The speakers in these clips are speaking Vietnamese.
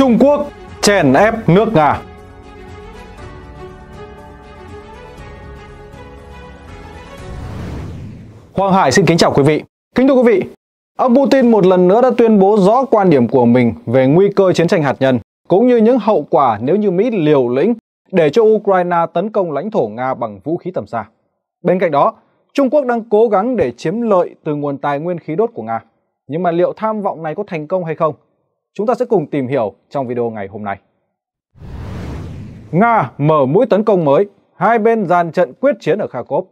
Trung Quốc chèn ép nước Nga. Hoàng Hải xin kính chào quý vị. Kính thưa quý vị, ông Putin một lần nữa đã tuyên bố rõ quan điểm của mình về nguy cơ chiến tranh hạt nhân cũng như những hậu quả nếu như Mỹ liều lĩnh để cho Ukraine tấn công lãnh thổ Nga bằng vũ khí tầm xa. Bên cạnh đó, Trung Quốc đang cố gắng để chiếm lợi từ nguồn tài nguyên khí đốt của Nga. Nhưng mà liệu tham vọng này có thành công hay không Chúng ta sẽ cùng tìm hiểu trong video ngày hôm nay. Nga mở mũi tấn công mới, hai bên dàn trận quyết chiến ở Kharkov.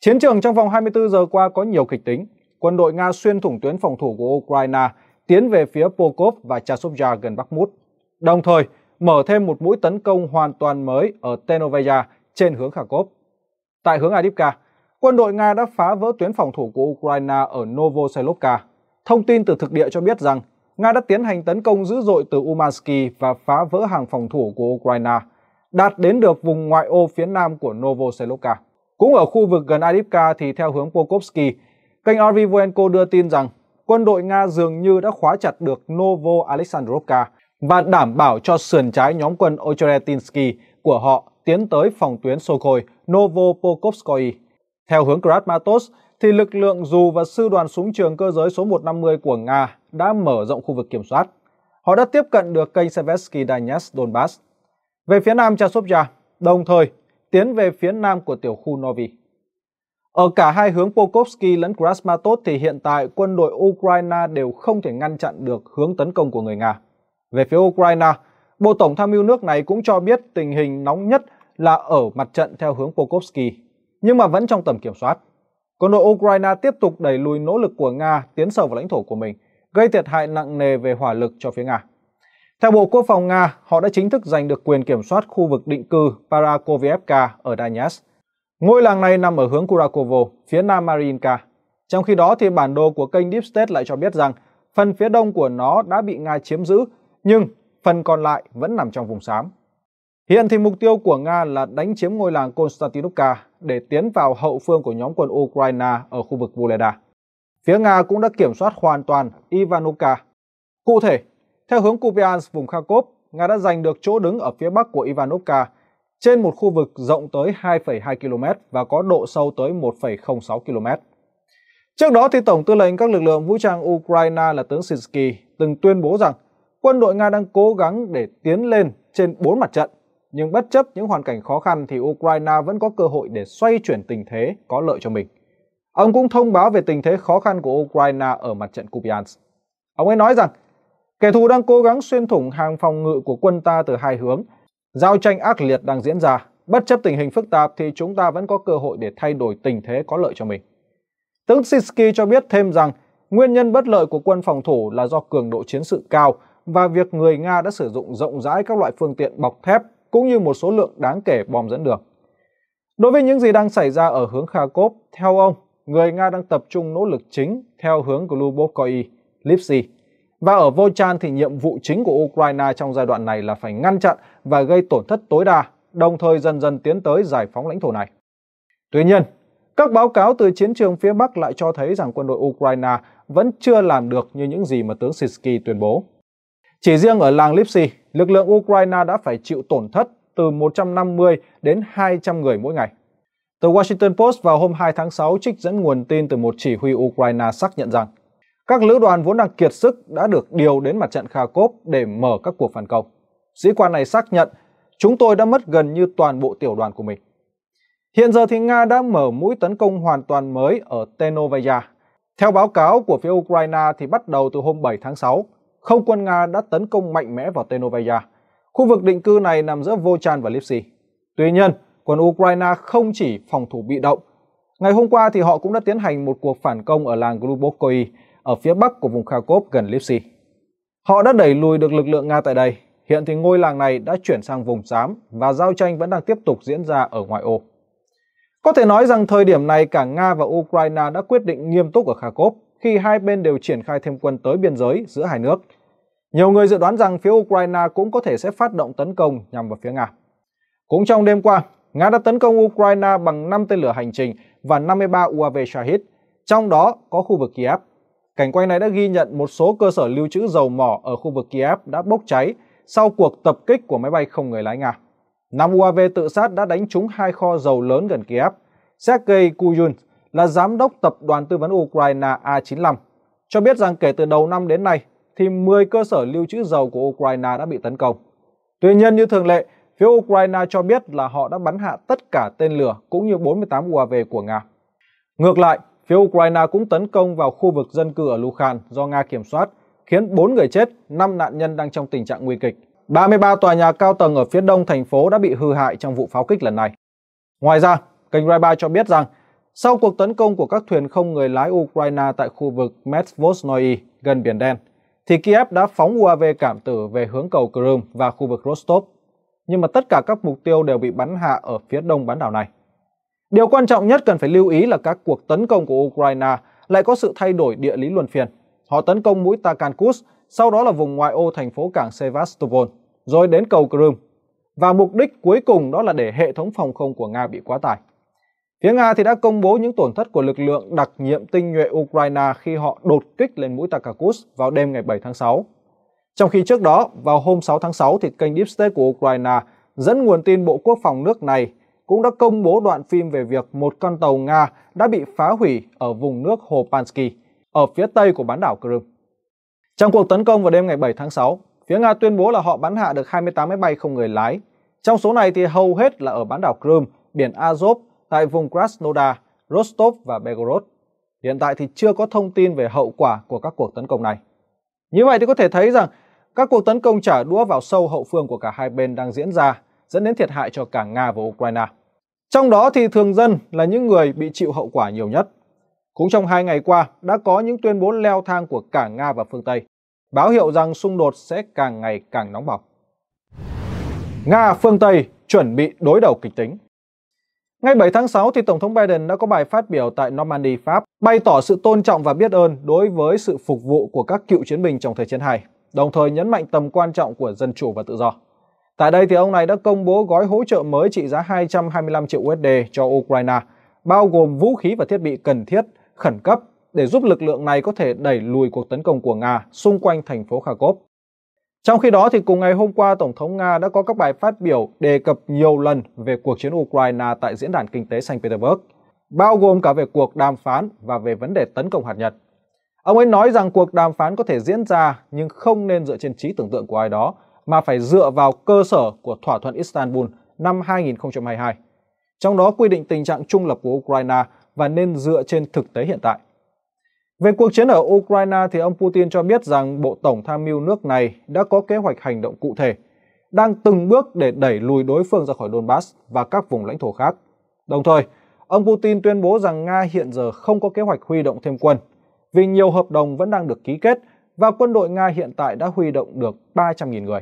Chiến trường trong vòng 24 giờ qua có nhiều kịch tính. Quân đội Nga xuyên thủng tuyến phòng thủ của Ukraine, tiến về phía Pokov và Chasovya gần Bakhmut. Đồng thời, mở thêm một mũi tấn công hoàn toàn mới ở Tenovaya trên hướng Kharkov. Tại hướng Adivka, quân đội Nga đã phá vỡ tuyến phòng thủ của Ukraine ở Novoselovka. Thông tin từ thực địa cho biết rằng Nga đã tiến hành tấn công dữ dội từ Umansky và phá vỡ hàng phòng thủ của Ukraine, đạt đến được vùng ngoại ô phía nam của Novoselovka. Cũng ở khu vực gần Adivka thì theo hướng Pokovsky, kênh Arvivoenko đưa tin rằng quân đội Nga dường như đã khóa chặt được Novo Alexandrovka và đảm bảo cho sườn trái nhóm quân Ocheretinsky của họ tiến tới phòng tuyến Sokhoi Novopokovskoye. Theo hướng Krasmatos, thì lực lượng dù và sư đoàn súng trường cơ giới số 150 của Nga đã mở rộng khu vực kiểm soát. Họ đã tiếp cận được kênh Sevetsky Donetsk Donbass về phía nam Chasovya, đồng thời tiến về phía nam của tiểu khu Novi. Ở cả hai hướng Pokovsky lẫn Krasmatov thì hiện tại quân đội Ukraine đều không thể ngăn chặn được hướng tấn công của người Nga. Về phía Ukraine, Bộ Tổng tham mưu nước này cũng cho biết tình hình nóng nhất là ở mặt trận theo hướng Pokovsky, nhưng mà vẫn trong tầm kiểm soát. Quân đội Ukraine tiếp tục đẩy lùi nỗ lực của Nga tiến sâu vào lãnh thổ của mình, gây thiệt hại nặng nề về hỏa lực cho phía Nga. Theo Bộ Quốc phòng Nga, họ đã chính thức giành được quyền kiểm soát khu vực định cư Parakovievka ở Donetsk. Ngôi làng này nằm ở hướng Kurakovo, phía nam Mariinka. Trong khi đó, thì bản đồ của kênh Deep State lại cho biết rằng phần phía đông của nó đã bị Nga chiếm giữ, nhưng phần còn lại vẫn nằm trong vùng xám. Hiện thì mục tiêu của Nga là đánh chiếm ngôi làng Konstantinovka để tiến vào hậu phương của nhóm quân Ukraine ở khu vực Voleda. Phía Nga cũng đã kiểm soát hoàn toàn Ivanovka. Cụ thể, theo hướng Kupiansk vùng Kharkov, Nga đã giành được chỗ đứng ở phía bắc của Ivanovka trên một khu vực rộng tới 2,2 km và có độ sâu tới 1,06 km. Trước đó, thì Tổng tư lệnh các lực lượng vũ trang Ukraine là tướng Sinsky từng tuyên bố rằng quân đội Nga đang cố gắng để tiến lên trên bốn mặt trận nhưng bất chấp những hoàn cảnh khó khăn thì Ukraine vẫn có cơ hội để xoay chuyển tình thế có lợi cho mình. Ông cũng thông báo về tình thế khó khăn của Ukraine ở mặt trận Kupiansk. Ông ấy nói rằng, kẻ thù đang cố gắng xuyên thủng hàng phòng ngự của quân ta từ hai hướng. Giao tranh ác liệt đang diễn ra. Bất chấp tình hình phức tạp thì chúng ta vẫn có cơ hội để thay đổi tình thế có lợi cho mình. Tướng Sisky cho biết thêm rằng, nguyên nhân bất lợi của quân phòng thủ là do cường độ chiến sự cao và việc người Nga đã sử dụng rộng rãi các loại phương tiện bọc thép cũng như một số lượng đáng kể bom dẫn đường. Đối với những gì đang xảy ra ở hướng Kharkov, theo ông, người Nga đang tập trung nỗ lực chính theo hướng Glubovkoi, Lipsy. Và ở Volchan thì nhiệm vụ chính của Ukraine trong giai đoạn này là phải ngăn chặn và gây tổn thất tối đa, đồng thời dần dần tiến tới giải phóng lãnh thổ này. Tuy nhiên, các báo cáo từ chiến trường phía Bắc lại cho thấy rằng quân đội Ukraine vẫn chưa làm được như những gì mà tướng Sitsky tuyên bố. Chỉ riêng ở làng Lipsy, lực lượng Ukraine đã phải chịu tổn thất từ 150 đến 200 người mỗi ngày. The Washington Post vào hôm 2 tháng 6 trích dẫn nguồn tin từ một chỉ huy Ukraine xác nhận rằng các lữ đoàn vốn đang kiệt sức đã được điều đến mặt trận Kharkov để mở các cuộc phản công. Sĩ quan này xác nhận chúng tôi đã mất gần như toàn bộ tiểu đoàn của mình. Hiện giờ thì Nga đã mở mũi tấn công hoàn toàn mới ở Tenovaya. Theo báo cáo của phía Ukraine thì bắt đầu từ hôm 7 tháng 6, không quân Nga đã tấn công mạnh mẽ vào Tenovaya. Khu vực định cư này nằm giữa Volchan và Lipsy. Tuy nhiên, quân Ukraine không chỉ phòng thủ bị động. Ngày hôm qua thì họ cũng đã tiến hành một cuộc phản công ở làng Grubokoi ở phía bắc của vùng Kharkov gần Lipsy. Họ đã đẩy lùi được lực lượng Nga tại đây. Hiện thì ngôi làng này đã chuyển sang vùng xám và giao tranh vẫn đang tiếp tục diễn ra ở ngoại ô. Có thể nói rằng thời điểm này cả Nga và Ukraine đã quyết định nghiêm túc ở Kharkov khi hai bên đều triển khai thêm quân tới biên giới giữa hai nước. Nhiều người dự đoán rằng phía Ukraine cũng có thể sẽ phát động tấn công nhằm vào phía Nga. Cũng trong đêm qua, Nga đã tấn công Ukraine bằng 5 tên lửa hành trình và 53 UAV Shahid, trong đó có khu vực Kiev. Cảnh quay này đã ghi nhận một số cơ sở lưu trữ dầu mỏ ở khu vực Kiev đã bốc cháy sau cuộc tập kích của máy bay không người lái Nga. 5 UAV tự sát đã đánh trúng hai kho dầu lớn gần Kiev. Sergei Kuyun, là giám đốc tập đoàn tư vấn Ukraine A95, cho biết rằng kể từ đầu năm đến nay thì 10 cơ sở lưu trữ dầu của Ukraine đã bị tấn công. Tuy nhiên như thường lệ, phía Ukraine cho biết là họ đã bắn hạ tất cả tên lửa cũng như 48 UAV của Nga. Ngược lại, phía Ukraine cũng tấn công vào khu vực dân cư ở Lukhan do Nga kiểm soát, khiến 4 người chết, 5 nạn nhân đang trong tình trạng nguy kịch. 33 tòa nhà cao tầng ở phía đông thành phố đã bị hư hại trong vụ pháo kích lần này. Ngoài ra, kênh Rai 3 cho biết rằng sau cuộc tấn công của các thuyền không người lái Ukraine tại khu vực Medvozhnoye gần Biển Đen, thì Kiev đã phóng UAV cảm tử về hướng cầu Crimea và khu vực Rostov, nhưng mà tất cả các mục tiêu đều bị bắn hạ ở phía đông bán đảo này. Điều quan trọng nhất cần phải lưu ý là các cuộc tấn công của Ukraine lại có sự thay đổi địa lý luân phiên. Họ tấn công mũi Takankus, sau đó là vùng ngoại ô thành phố cảng Sevastopol, rồi đến cầu Crimea. Và mục đích cuối cùng đó là để hệ thống phòng không của Nga bị quá tải. Phía Nga thì đã công bố những tổn thất của lực lượng đặc nhiệm tinh nhuệ Ukraine khi họ đột kích lên mũi Takarkus vào đêm ngày 7 tháng 6. Trong khi trước đó, vào hôm 6 tháng 6 thì kênh Deep State của Ukraine dẫn nguồn tin Bộ Quốc phòng nước này cũng đã công bố đoạn phim về việc một con tàu Nga đã bị phá hủy ở vùng nước Hồ Pansky, ở phía tây của bán đảo Crimea. Trong cuộc tấn công vào đêm ngày 7 tháng 6, phía Nga tuyên bố là họ bắn hạ được 28 máy bay không người lái. Trong số này thì hầu hết là ở bán đảo Crimea, biển Azov tại vùng Krasnodar, Rostov và Belgorod. Hiện tại thì chưa có thông tin về hậu quả của các cuộc tấn công này. Như vậy thì có thể thấy rằng các cuộc tấn công trả đũa vào sâu hậu phương của cả hai bên đang diễn ra, dẫn đến thiệt hại cho cả Nga và Ukraine. Trong đó thì thường dân là những người bị chịu hậu quả nhiều nhất. Cũng trong hai ngày qua, đã có những tuyên bố leo thang của cả Nga và phương Tây, báo hiệu rằng xung đột sẽ càng ngày càng nóng bỏng. Nga phương Tây chuẩn bị đối đầu kịch tính. Ngày 7 tháng 6 thì Tổng thống Biden đã có bài phát biểu tại Normandy, Pháp, bày tỏ sự tôn trọng và biết ơn đối với sự phục vụ của các cựu chiến binh trong thời chiến hai, đồng thời nhấn mạnh tầm quan trọng của dân chủ và tự do. Tại đây thì ông này đã công bố gói hỗ trợ mới trị giá 225 triệu USD cho Ukraine, bao gồm vũ khí và thiết bị cần thiết, khẩn cấp để giúp lực lượng này có thể đẩy lùi cuộc tấn công của Nga xung quanh thành phố Kharkov trong khi đó, thì cùng ngày hôm qua, Tổng thống Nga đã có các bài phát biểu đề cập nhiều lần về cuộc chiến Ukraine tại Diễn đàn Kinh tế Saint Petersburg, bao gồm cả về cuộc đàm phán và về vấn đề tấn công hạt nhân. Ông ấy nói rằng cuộc đàm phán có thể diễn ra nhưng không nên dựa trên trí tưởng tượng của ai đó, mà phải dựa vào cơ sở của thỏa thuận Istanbul năm 2022. Trong đó quy định tình trạng trung lập của Ukraine và nên dựa trên thực tế hiện tại. Về cuộc chiến ở Ukraine thì ông Putin cho biết rằng Bộ Tổng Tham mưu nước này đã có kế hoạch hành động cụ thể, đang từng bước để đẩy lùi đối phương ra khỏi Donbass và các vùng lãnh thổ khác. Đồng thời, ông Putin tuyên bố rằng Nga hiện giờ không có kế hoạch huy động thêm quân, vì nhiều hợp đồng vẫn đang được ký kết và quân đội Nga hiện tại đã huy động được 300.000 người.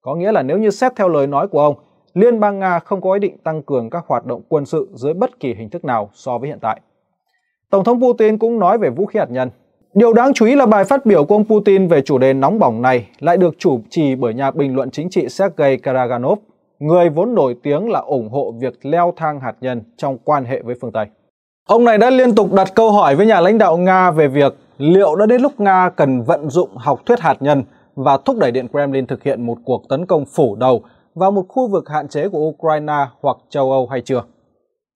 Có nghĩa là nếu như xét theo lời nói của ông, Liên bang Nga không có ý định tăng cường các hoạt động quân sự dưới bất kỳ hình thức nào so với hiện tại. Tổng thống Putin cũng nói về vũ khí hạt nhân. Điều đáng chú ý là bài phát biểu của ông Putin về chủ đề nóng bỏng này lại được chủ trì bởi nhà bình luận chính trị Sergei Karaganov, người vốn nổi tiếng là ủng hộ việc leo thang hạt nhân trong quan hệ với phương Tây. Ông này đã liên tục đặt câu hỏi với nhà lãnh đạo Nga về việc liệu đã đến lúc Nga cần vận dụng học thuyết hạt nhân và thúc đẩy Điện Kremlin thực hiện một cuộc tấn công phủ đầu vào một khu vực hạn chế của Ukraine hoặc châu Âu hay chưa.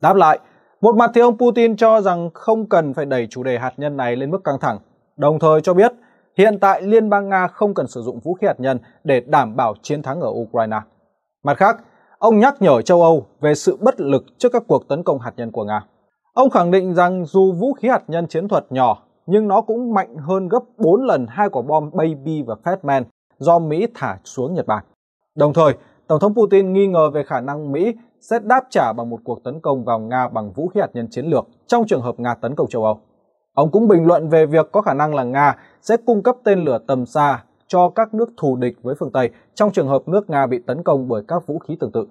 Đáp lại, một mặt thì ông Putin cho rằng không cần phải đẩy chủ đề hạt nhân này lên mức căng thẳng, đồng thời cho biết hiện tại Liên bang Nga không cần sử dụng vũ khí hạt nhân để đảm bảo chiến thắng ở Ukraine. Mặt khác, ông nhắc nhở châu Âu về sự bất lực trước các cuộc tấn công hạt nhân của Nga. Ông khẳng định rằng dù vũ khí hạt nhân chiến thuật nhỏ nhưng nó cũng mạnh hơn gấp 4 lần hai quả bom Baby và Fatman do Mỹ thả xuống Nhật Bản. Đồng thời, Tổng thống Putin nghi ngờ về khả năng Mỹ sẽ đáp trả bằng một cuộc tấn công vào Nga bằng vũ khí hạt nhân chiến lược trong trường hợp Nga tấn công châu Âu. Ông cũng bình luận về việc có khả năng là Nga sẽ cung cấp tên lửa tầm xa cho các nước thù địch với phương Tây trong trường hợp nước Nga bị tấn công bởi các vũ khí tương tự.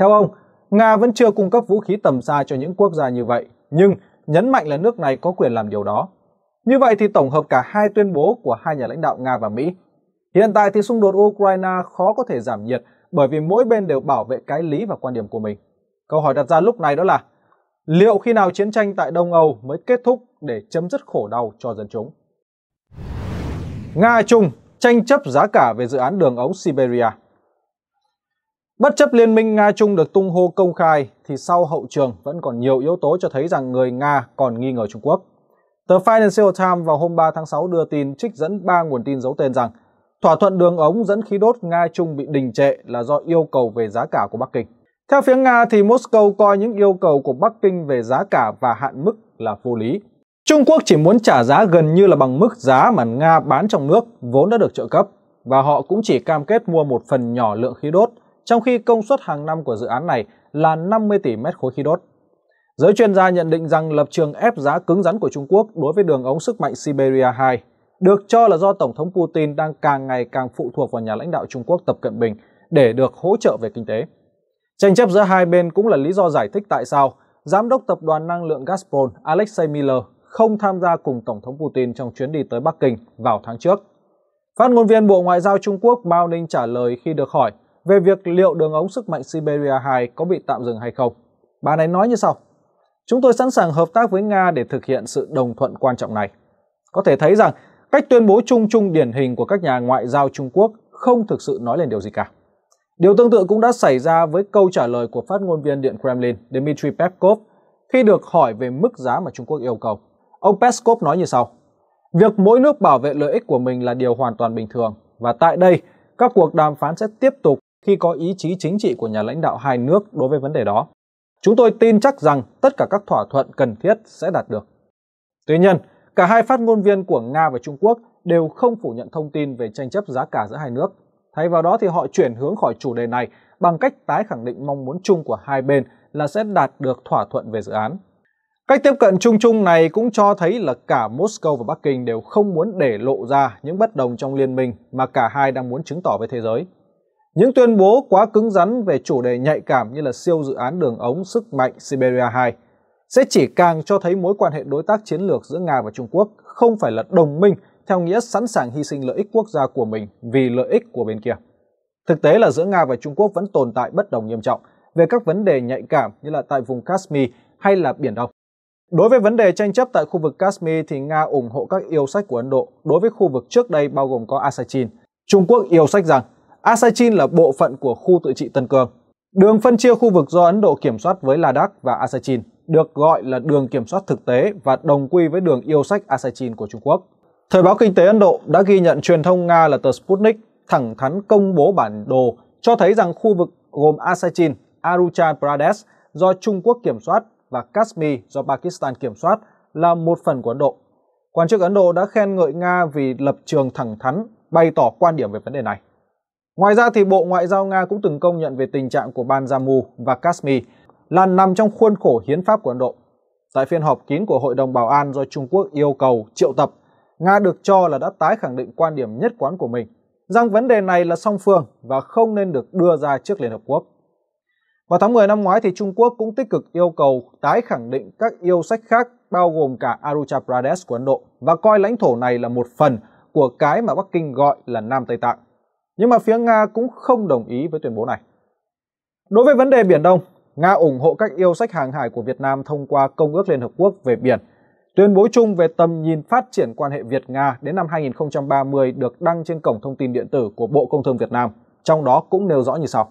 Theo ông, Nga vẫn chưa cung cấp vũ khí tầm xa cho những quốc gia như vậy, nhưng nhấn mạnh là nước này có quyền làm điều đó. Như vậy thì tổng hợp cả hai tuyên bố của hai nhà lãnh đạo Nga và Mỹ, hiện tại thì xung đột Ukraine khó có thể giảm nhiệt bởi vì mỗi bên đều bảo vệ cái lý và quan điểm của mình. Câu hỏi đặt ra lúc này đó là liệu khi nào chiến tranh tại Đông Âu mới kết thúc để chấm dứt khổ đau cho dân chúng? Nga Trung tranh chấp giá cả về dự án đường ống Siberia. Bất chấp liên minh Nga Trung được tung hô công khai thì sau hậu trường vẫn còn nhiều yếu tố cho thấy rằng người Nga còn nghi ngờ Trung Quốc. Tờ Financial Times vào hôm 3 tháng 6 đưa tin trích dẫn 3 nguồn tin giấu tên rằng Thỏa thuận đường ống dẫn khí đốt Nga-Trung bị đình trệ là do yêu cầu về giá cả của Bắc Kinh. Theo phía Nga thì Moscow coi những yêu cầu của Bắc Kinh về giá cả và hạn mức là vô lý. Trung Quốc chỉ muốn trả giá gần như là bằng mức giá mà Nga bán trong nước vốn đã được trợ cấp và họ cũng chỉ cam kết mua một phần nhỏ lượng khí đốt, trong khi công suất hàng năm của dự án này là 50 tỷ mét khối khí đốt. Giới chuyên gia nhận định rằng lập trường ép giá cứng rắn của Trung Quốc đối với đường ống sức mạnh Siberia 2 được cho là do Tổng thống Putin đang càng ngày càng phụ thuộc vào nhà lãnh đạo Trung Quốc Tập Cận Bình để được hỗ trợ về kinh tế. Tranh chấp giữa hai bên cũng là lý do giải thích tại sao Giám đốc Tập đoàn Năng lượng Gazprom Alexei Miller không tham gia cùng Tổng thống Putin trong chuyến đi tới Bắc Kinh vào tháng trước. Phát ngôn viên Bộ Ngoại giao Trung Quốc Mao Ninh trả lời khi được hỏi về việc liệu đường ống sức mạnh Siberia 2 có bị tạm dừng hay không. Bà này nói như sau. Chúng tôi sẵn sàng hợp tác với Nga để thực hiện sự đồng thuận quan trọng này. Có thể thấy rằng Cách tuyên bố chung chung điển hình của các nhà ngoại giao Trung Quốc không thực sự nói lên điều gì cả. Điều tương tự cũng đã xảy ra với câu trả lời của phát ngôn viên Điện Kremlin Dmitry Peskov khi được hỏi về mức giá mà Trung Quốc yêu cầu. Ông Peskov nói như sau. Việc mỗi nước bảo vệ lợi ích của mình là điều hoàn toàn bình thường và tại đây các cuộc đàm phán sẽ tiếp tục khi có ý chí chính trị của nhà lãnh đạo hai nước đối với vấn đề đó. Chúng tôi tin chắc rằng tất cả các thỏa thuận cần thiết sẽ đạt được. Tuy nhiên, Cả hai phát ngôn viên của Nga và Trung Quốc đều không phủ nhận thông tin về tranh chấp giá cả giữa hai nước. Thay vào đó thì họ chuyển hướng khỏi chủ đề này bằng cách tái khẳng định mong muốn chung của hai bên là sẽ đạt được thỏa thuận về dự án. Cách tiếp cận chung chung này cũng cho thấy là cả Moscow và Bắc Kinh đều không muốn để lộ ra những bất đồng trong liên minh mà cả hai đang muốn chứng tỏ với thế giới. Những tuyên bố quá cứng rắn về chủ đề nhạy cảm như là siêu dự án đường ống sức mạnh Siberia 2 sẽ chỉ càng cho thấy mối quan hệ đối tác chiến lược giữa Nga và Trung Quốc không phải là đồng minh theo nghĩa sẵn sàng hy sinh lợi ích quốc gia của mình vì lợi ích của bên kia. Thực tế là giữa Nga và Trung Quốc vẫn tồn tại bất đồng nghiêm trọng về các vấn đề nhạy cảm như là tại vùng Kashmir hay là Biển Đông. Đối với vấn đề tranh chấp tại khu vực Kashmir thì Nga ủng hộ các yêu sách của Ấn Độ đối với khu vực trước đây bao gồm có Asachin. Trung Quốc yêu sách rằng Asachin là bộ phận của khu tự trị Tân Cương Đường phân chia khu vực do Ấn Độ kiểm soát với Ladakh và Asachin được gọi là đường kiểm soát thực tế và đồng quy với đường yêu sách Asachin của Trung Quốc. Thời báo Kinh tế Ấn Độ đã ghi nhận truyền thông Nga là tờ Sputnik thẳng thắn công bố bản đồ cho thấy rằng khu vực gồm Asachin, Arunachal Pradesh do Trung Quốc kiểm soát và Kashmir do Pakistan kiểm soát là một phần của Ấn Độ. Quan chức Ấn Độ đã khen ngợi Nga vì lập trường thẳng thắn, bày tỏ quan điểm về vấn đề này. Ngoài ra thì Bộ Ngoại giao Nga cũng từng công nhận về tình trạng của Ban Jammu và Kashmir là nằm trong khuôn khổ hiến pháp của Ấn Độ. Tại phiên họp kín của Hội đồng Bảo an do Trung Quốc yêu cầu triệu tập, Nga được cho là đã tái khẳng định quan điểm nhất quán của mình rằng vấn đề này là song phương và không nên được đưa ra trước Liên Hợp Quốc. Vào tháng 10 năm ngoái thì Trung Quốc cũng tích cực yêu cầu tái khẳng định các yêu sách khác bao gồm cả Arunachal Pradesh của Ấn Độ và coi lãnh thổ này là một phần của cái mà Bắc Kinh gọi là Nam Tây Tạng nhưng mà phía Nga cũng không đồng ý với tuyên bố này. Đối với vấn đề Biển Đông, Nga ủng hộ các yêu sách hàng hải của Việt Nam thông qua Công ước Liên Hợp Quốc về biển. Tuyên bố chung về tầm nhìn phát triển quan hệ Việt-Nga đến năm 2030 được đăng trên cổng thông tin điện tử của Bộ Công Thương Việt Nam, trong đó cũng nêu rõ như sau.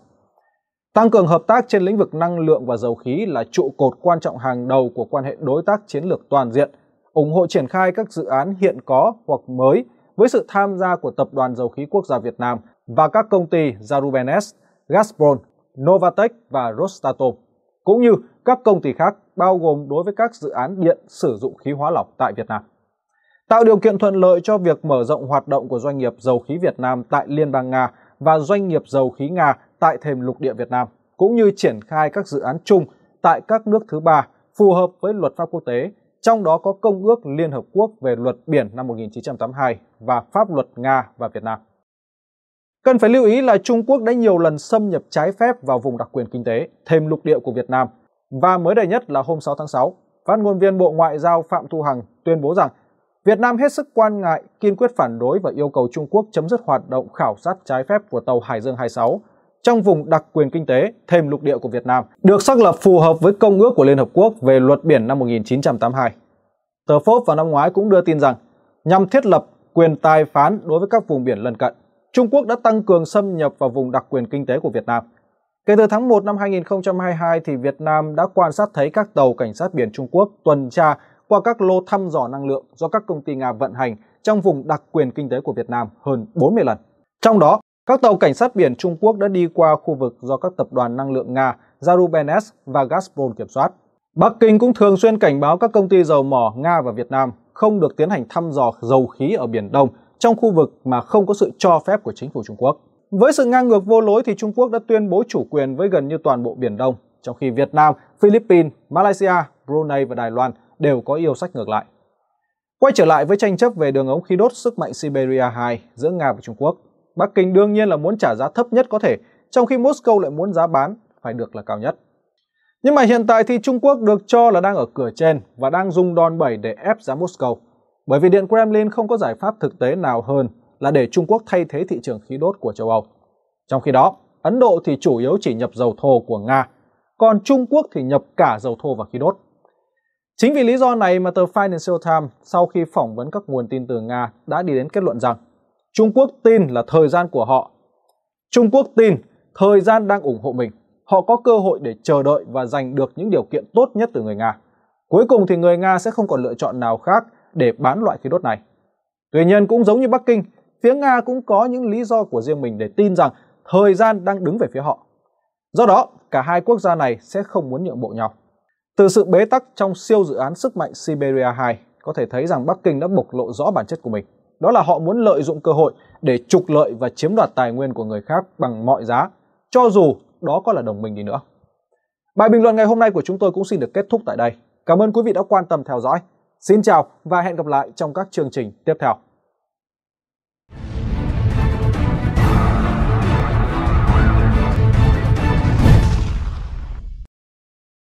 Tăng cường hợp tác trên lĩnh vực năng lượng và dầu khí là trụ cột quan trọng hàng đầu của quan hệ đối tác chiến lược toàn diện, ủng hộ triển khai các dự án hiện có hoặc mới với sự tham gia của Tập đoàn Dầu khí Quốc gia Việt Nam và các công ty Zarubenes, Gazprom, Novatec và Rostatom, cũng như các công ty khác bao gồm đối với các dự án điện sử dụng khí hóa lỏng tại Việt Nam. Tạo điều kiện thuận lợi cho việc mở rộng hoạt động của doanh nghiệp dầu khí Việt Nam tại Liên bang Nga và doanh nghiệp dầu khí Nga tại thềm lục địa Việt Nam, cũng như triển khai các dự án chung tại các nước thứ ba phù hợp với luật pháp quốc tế, trong đó có Công ước Liên Hợp Quốc về luật biển năm 1982 và Pháp luật Nga và Việt Nam. Cần phải lưu ý là Trung Quốc đã nhiều lần xâm nhập trái phép vào vùng đặc quyền kinh tế, thêm lục địa của Việt Nam. Và mới đây nhất là hôm 6 tháng 6, phát ngôn viên Bộ Ngoại giao Phạm Thu Hằng tuyên bố rằng Việt Nam hết sức quan ngại, kiên quyết phản đối và yêu cầu Trung Quốc chấm dứt hoạt động khảo sát trái phép của tàu Hải Dương 26 trong vùng đặc quyền kinh tế thêm lục địa của Việt Nam, được xác lập phù hợp với Công ước của Liên Hợp Quốc về luật biển năm 1982. Tờ Phốp vào năm ngoái cũng đưa tin rằng, nhằm thiết lập quyền tài phán đối với các vùng biển lân cận, Trung Quốc đã tăng cường xâm nhập vào vùng đặc quyền kinh tế của Việt Nam. Kể từ tháng 1 năm 2022 thì Việt Nam đã quan sát thấy các tàu cảnh sát biển Trung Quốc tuần tra qua các lô thăm dò năng lượng do các công ty Nga vận hành trong vùng đặc quyền kinh tế của Việt Nam hơn 40 lần. Trong đó, các tàu cảnh sát biển Trung Quốc đã đi qua khu vực do các tập đoàn năng lượng Nga Zarubenes và Gazprom kiểm soát. Bắc Kinh cũng thường xuyên cảnh báo các công ty dầu mỏ Nga và Việt Nam không được tiến hành thăm dò dầu khí ở Biển Đông trong khu vực mà không có sự cho phép của chính phủ Trung Quốc. Với sự ngang ngược vô lối thì Trung Quốc đã tuyên bố chủ quyền với gần như toàn bộ Biển Đông, trong khi Việt Nam, Philippines, Malaysia, Brunei và Đài Loan đều có yêu sách ngược lại. Quay trở lại với tranh chấp về đường ống khí đốt sức mạnh Siberia 2 giữa Nga và Trung Quốc, Bắc Kinh đương nhiên là muốn trả giá thấp nhất có thể, trong khi Moscow lại muốn giá bán phải được là cao nhất. Nhưng mà hiện tại thì Trung Quốc được cho là đang ở cửa trên và đang dùng đòn bẩy để ép giá Moscow bởi vì Điện Kremlin không có giải pháp thực tế nào hơn là để Trung Quốc thay thế thị trường khí đốt của châu Âu. Trong khi đó, Ấn Độ thì chủ yếu chỉ nhập dầu thô của Nga, còn Trung Quốc thì nhập cả dầu thô và khí đốt. Chính vì lý do này mà tờ Financial Times sau khi phỏng vấn các nguồn tin từ Nga đã đi đến kết luận rằng Trung Quốc tin là thời gian của họ. Trung Quốc tin thời gian đang ủng hộ mình. Họ có cơ hội để chờ đợi và giành được những điều kiện tốt nhất từ người Nga. Cuối cùng thì người Nga sẽ không còn lựa chọn nào khác để bán loại khí đốt này. Tuy nhiên cũng giống như Bắc Kinh, phía Nga cũng có những lý do của riêng mình để tin rằng thời gian đang đứng về phía họ. Do đó, cả hai quốc gia này sẽ không muốn nhượng bộ nhau. Từ sự bế tắc trong siêu dự án sức mạnh Siberia 2, có thể thấy rằng Bắc Kinh đã bộc lộ rõ bản chất của mình. Đó là họ muốn lợi dụng cơ hội để trục lợi và chiếm đoạt tài nguyên của người khác bằng mọi giá, cho dù đó có là đồng minh đi nữa. Bài bình luận ngày hôm nay của chúng tôi cũng xin được kết thúc tại đây. Cảm ơn quý vị đã quan tâm theo dõi. Xin chào và hẹn gặp lại trong các chương trình tiếp theo.